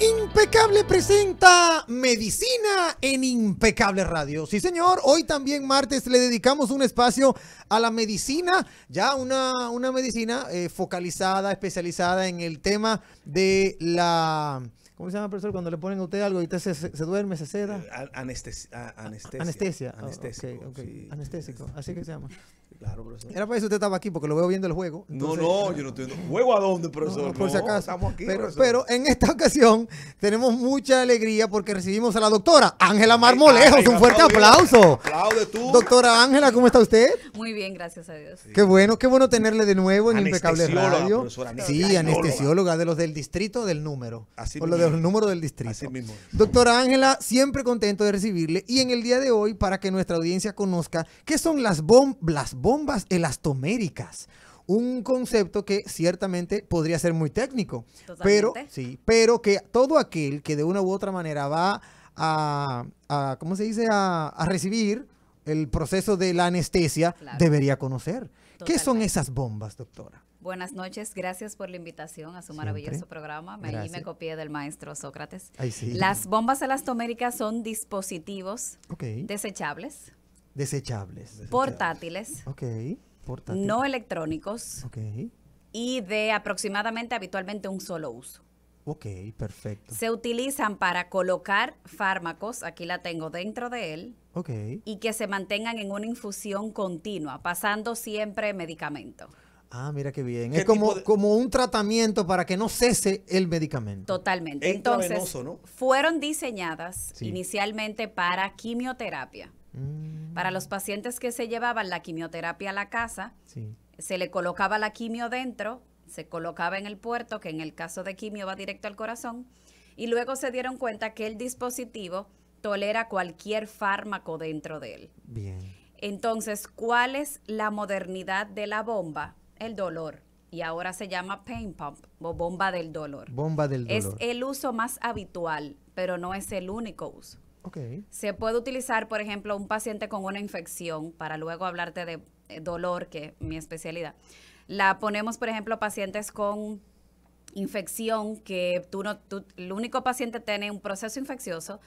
Impecable presenta Medicina en Impecable Radio. Sí, señor, hoy también martes le dedicamos un espacio a la medicina, ya una, una medicina eh, focalizada, especializada en el tema de la... ¿Cómo se llama, profesor? Cuando le ponen a usted algo y usted se, duerme, se ceda? Eh, anestesia. Anestesia. Anestesia. Oh, Anestésico. Así que se llama. Era para eso usted estaba aquí, porque lo veo viendo el juego. no, no, yo no estoy viendo. ¿Juego a dónde, profesor? por si acaso. estamos aquí, pero, en esta ocasión tenemos mucha alegría porque recibimos a la doctora Ángela Marmolejos. un fuerte aplauso. aplauso. Aplaude tú. Doctora Ángela, ¿cómo está usted? Muy bien, gracias a Dios. Qué bueno, qué bueno tenerle de nuevo en Impecable Radio. Sí, anestesióloga de los del distrito del número. Así o Por lo del número del distrito. Así mismo. Doctora Ángela, siempre contento de recibirle. Y en el día de hoy, para que nuestra audiencia conozca qué son las, las bombas bombas elastoméricas. Un concepto que ciertamente podría ser muy técnico, pero sí, pero que todo aquel que de una u otra manera va a, se dice? A, recibir el proceso de la anestesia debería conocer. ¿Qué son esas bombas, doctora? Buenas noches, gracias por la invitación a su maravilloso programa. Me, copié del maestro Sócrates. Las bombas elastoméricas son dispositivos desechables Desechables. Portátiles. Ok, No electrónicos. Ok. Y de aproximadamente habitualmente un solo uso. Ok, perfecto. Se utilizan para colocar fármacos, aquí la tengo dentro de él. Ok. Y que se mantengan en una infusión continua, pasando siempre medicamento. Ah, mira qué bien. es como, como un tratamiento para que no cese el medicamento. Totalmente. Entonces, fueron diseñadas inicialmente para quimioterapia. Mm. Para los pacientes que se llevaban la quimioterapia a la casa, se le colocaba la quimio dentro, se colocaba en el puerto, que en el caso de quimio va directo al corazón, y luego se dieron cuenta que el dispositivo tolera cualquier fármaco dentro de él. Bien. Entonces, ¿cuál es la modernidad de la bomba? El dolor. Y ahora se llama pain pump o bomba del dolor. Bomba del dolor. Es el uso más habitual, pero no es el único uso. Se puede utilizar, por ejemplo, un paciente con una infección, para luego hablarte de eh, dolor, que es mi especialidad. La ponemos, por ejemplo, pacientes con infección, que tú no, el único paciente tiene un proceso infeccioso,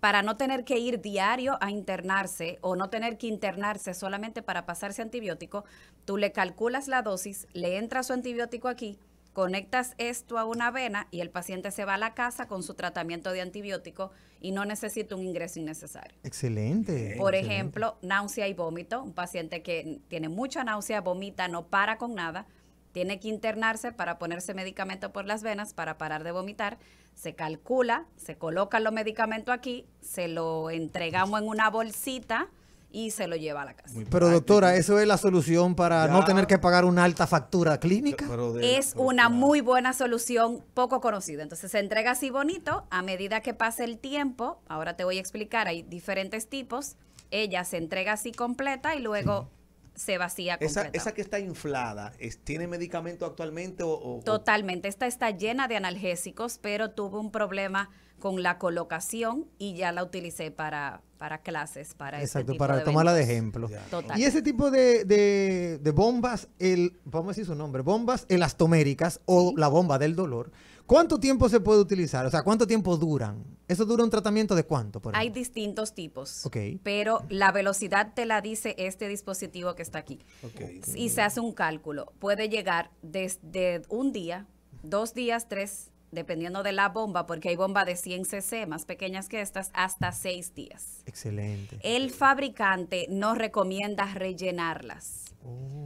para no tener que ir diario a internarse o no tener que internarse solamente para pasarse antibiótico, tú le calculas la dosis, le entra su antibiótico aquí, conectas esto a una vena y el paciente se va a la casa con su tratamiento de antibiótico y no necesita un ingreso innecesario. Excelente. Por ejemplo, náusea y vómito, un paciente que tiene mucha náusea, vomita, no para con nada, tiene que internarse para ponerse medicamento por las venas para parar de vomitar, se calcula, se coloca los medicamentos aquí, se lo entregamos en una bolsita y se lo lleva a la casa. Pero doctora, ¿eso es la solución para no tener que pagar una alta factura clínica? es una muy buena solución poco conocida. Entonces se entrega así bonito a medida que pasa el tiempo. Ahora te voy a explicar, hay diferentes tipos. Ella se entrega así completa y luego se vacía esa, esa, que está inflada, ¿tiene medicamento actualmente? O, Totalmente, esta está llena de analgésicos, pero tuvo un problema con la colocación y ya la utilicé para, para clases, para este Exacto, para tomarla de ejemplo. Y ese tipo de, de, bombas, el, vamos a decir su nombre, bombas elastoméricas o la bomba del dolor, ¿Cuánto tiempo se puede utilizar? O sea, ¿cuánto tiempo duran? ¿Eso dura un tratamiento de cuánto? Hay distintos tipos. Okay. Pero la velocidad te la dice este dispositivo que está aquí. Okay. Y se hace un cálculo. Puede llegar desde un día, dos días, tres, dependiendo de la bomba, porque hay bombas de 100 cc más pequeñas que estas, hasta seis días. Excelente. El fabricante no recomienda rellenarlas,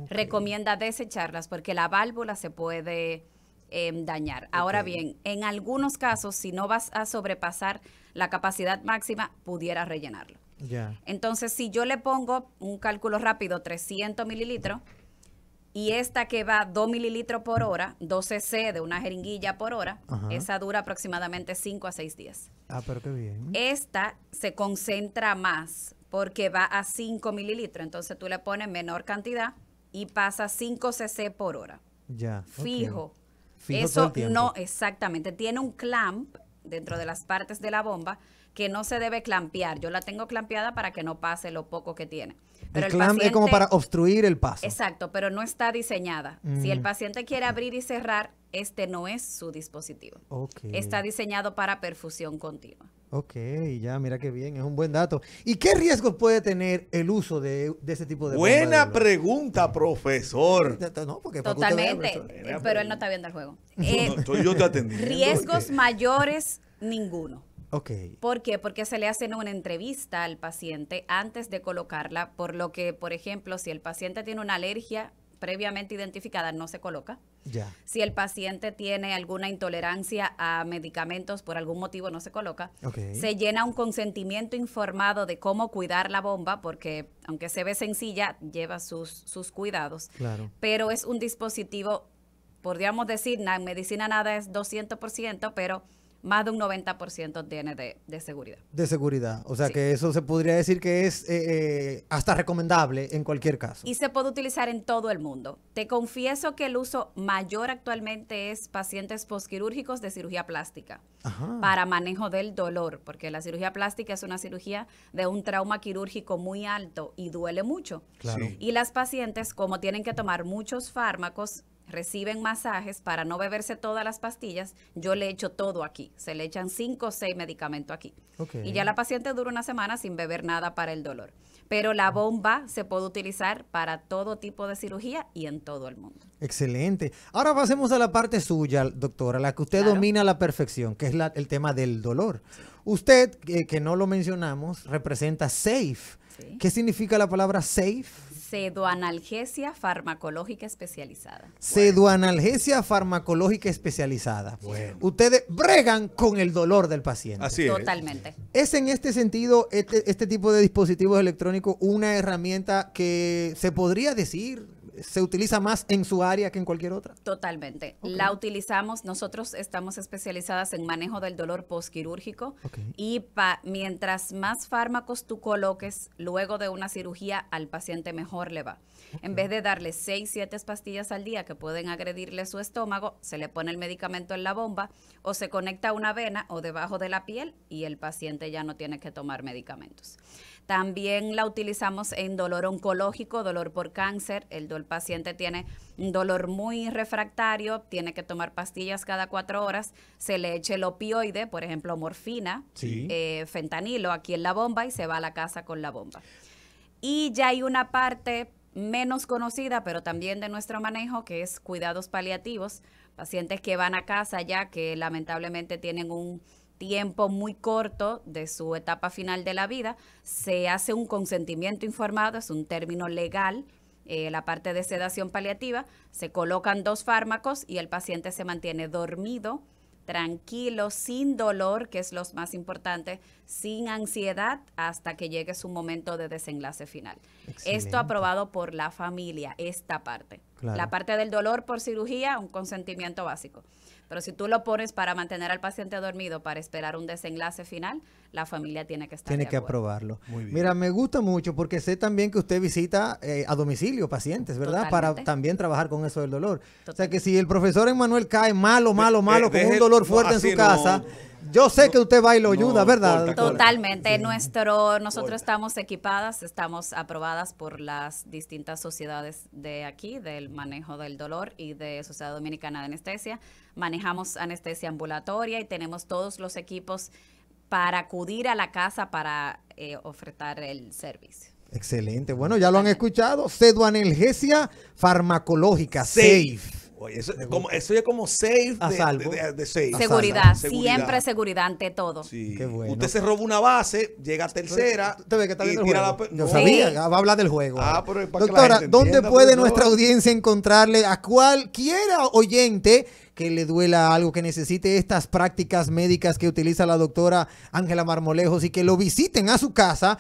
recomienda desecharlas porque la válvula se puede Em, dañar. Ahora bien, en algunos casos, si no vas a sobrepasar la capacidad máxima, pudiera rellenarlo. Ya. Entonces, si yo le pongo un cálculo rápido, 300 mililitros, y esta que va 2 mililitros por hora, 2 cc de una jeringuilla por hora, esa dura aproximadamente 5 a 6 días. Ah, pero qué bien. Esta se concentra más porque va a 5 mililitros, entonces tú le pones menor cantidad y pasa 5 cc por hora. Ya. Fijo. Eso no, exactamente. Tiene un clamp dentro de las partes de la bomba que no se debe clampear. Yo la tengo clampeada para que no pase lo poco que tiene. el, clamp es como para obstruir el paso. Exacto, pero no está diseñada. Si el mm. paciente quiere abrir y cerrar, este no es su dispositivo. Está diseñado para perfusión continua. Ok, ya, mira qué bien, es un buen dato. ¿Y qué riesgos puede tener el uso de, ese tipo de Buena pregunta, profesor. Totalmente, pero él no está viendo el juego. Eh, yo te atendiendo. Riesgos mayores, ninguno. Ok. ¿Por qué? Porque se le hace una entrevista al paciente antes de colocarla, por lo que, por ejemplo, si el paciente tiene una alergia previamente identificada no se coloca. Si el paciente tiene alguna intolerancia a medicamentos por algún motivo no se coloca. Se llena un consentimiento informado de cómo cuidar la bomba porque aunque se ve sencilla lleva sus, sus cuidados. Pero es un dispositivo, podríamos decir, en medicina nada es 200%, pero más de un 90% tiene de, seguridad. De seguridad. O sea que eso se podría decir que es eh, eh, hasta recomendable en cualquier caso. Y se puede utilizar en todo el mundo. Te confieso que el uso mayor actualmente es pacientes posquirúrgicos de cirugía plástica para manejo del dolor, porque la cirugía plástica es una cirugía de un trauma quirúrgico muy alto y duele mucho. Y las pacientes, como tienen que tomar muchos fármacos, reciben masajes para no beberse todas las pastillas, yo le echo todo aquí. Se le echan cinco o seis medicamentos aquí. Y ya la paciente dura una semana sin beber nada para el dolor. Pero la bomba se puede utilizar para todo tipo de cirugía y en todo el mundo. Excelente. Ahora pasemos a la parte suya, doctora, la que usted domina a la perfección, que es el tema del dolor. Usted, que, no lo mencionamos, representa SAFE. ¿Qué significa la palabra SAFE? Sedoanalgesia farmacológica especializada. Sedoanalgesia farmacológica especializada. Ustedes bregan con el dolor del paciente. Así es. Totalmente. Es en este sentido, este, este tipo de dispositivos electrónicos, una herramienta que se podría decir se utiliza más en su área que en cualquier otra. Totalmente. La utilizamos, nosotros estamos especializadas en manejo del dolor postquirúrgico y mientras más fármacos tú coloques luego de una cirugía, al paciente mejor le va. En vez de darle 6, 7 pastillas al día que pueden agredirle su estómago, se le pone el medicamento en la bomba o se conecta a una vena o debajo de la piel y el paciente ya no tiene que tomar medicamentos. También la utilizamos en dolor oncológico, dolor por cáncer. El, paciente tiene un dolor muy refractario, tiene que tomar pastillas cada cuatro horas. Se le eche el opioide, por ejemplo, morfina, eh, fentanilo aquí en la bomba y se va a la casa con la bomba. Y ya hay una parte menos conocida, pero también de nuestro manejo, que es cuidados paliativos. Pacientes que van a casa ya que lamentablemente tienen un tiempo muy corto de su etapa final de la vida, se hace un consentimiento informado, es un término legal, eh, la parte de sedación paliativa, se colocan dos fármacos y el paciente se mantiene dormido tranquilo sin dolor, que es lo más importante, sin ansiedad hasta que llegue su momento de desenlace final. Esto aprobado por la familia, esta parte. La parte del dolor por cirugía, un consentimiento básico. Pero si tú lo pones para mantener al paciente dormido, para esperar un desenlace final, la familia tiene que estar. Tiene que aprobarlo. Mira, me gusta mucho porque sé también que usted visita eh, a domicilio pacientes, ¿verdad? Para también trabajar con eso del dolor. O sea que si el profesor Emanuel cae malo, malo, malo, con un dolor fuerte en su casa. Yo sé que usted va y lo ayuda, ¿verdad? Totalmente. Nuestro, nosotros estamos equipadas, estamos aprobadas por las distintas sociedades de aquí, del manejo del dolor y de Sociedad Dominicana de Anestesia. Manejamos anestesia ambulatoria y tenemos todos los equipos para acudir a la casa para eh, ofrecer el servicio. Excelente. Bueno, ya lo han escuchado. analgesia farmacológica. Safe. Oye, eso, como, eso, es como safe salvo. Seguridad, siempre seguridad ante todo. Sí. Usted se roba una base, llega a tercera. ¿Usted ve que está No sabía, ah, va a hablar del juego. Ah, pero Doctora, ¿dónde puede nuestra audiencia encontrarle a cualquiera oyente que le duela algo, que necesite estas prácticas médicas que utiliza la doctora Ángela Marmolejos y que lo visiten a su casa,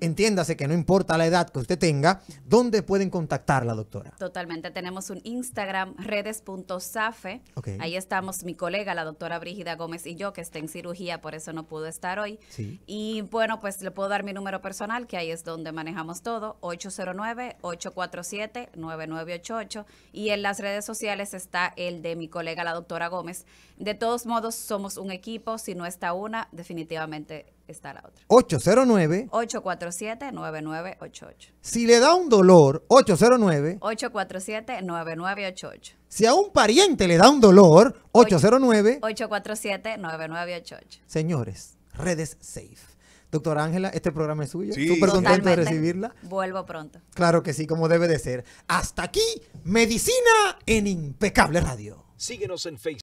entiéndase que no importa la edad que usted tenga, ¿dónde pueden contactar la doctora? Totalmente, tenemos un Instagram, redes.safe. Ahí estamos mi colega, la doctora Brígida Gómez y yo, que está en cirugía, por eso no pudo estar hoy. Y bueno, pues le puedo dar mi número personal, que ahí es donde manejamos todo, 809-847-9988. Y en las redes sociales está el de mi colega Llega la doctora Gómez. De todos modos, somos un equipo. Si no está una, definitivamente está la otra. 809-847-9988. Si le da un dolor, 809-847-9988. Si a un pariente le da un dolor, 809-847-9988. Señores, redes safe. Doctora Ángela, este programa es suyo. Sí, Súper contento de recibirla. Vuelvo pronto. Claro que sí, como debe de ser. Hasta aquí, Medicina en Impecable Radio. Síguenos en Facebook.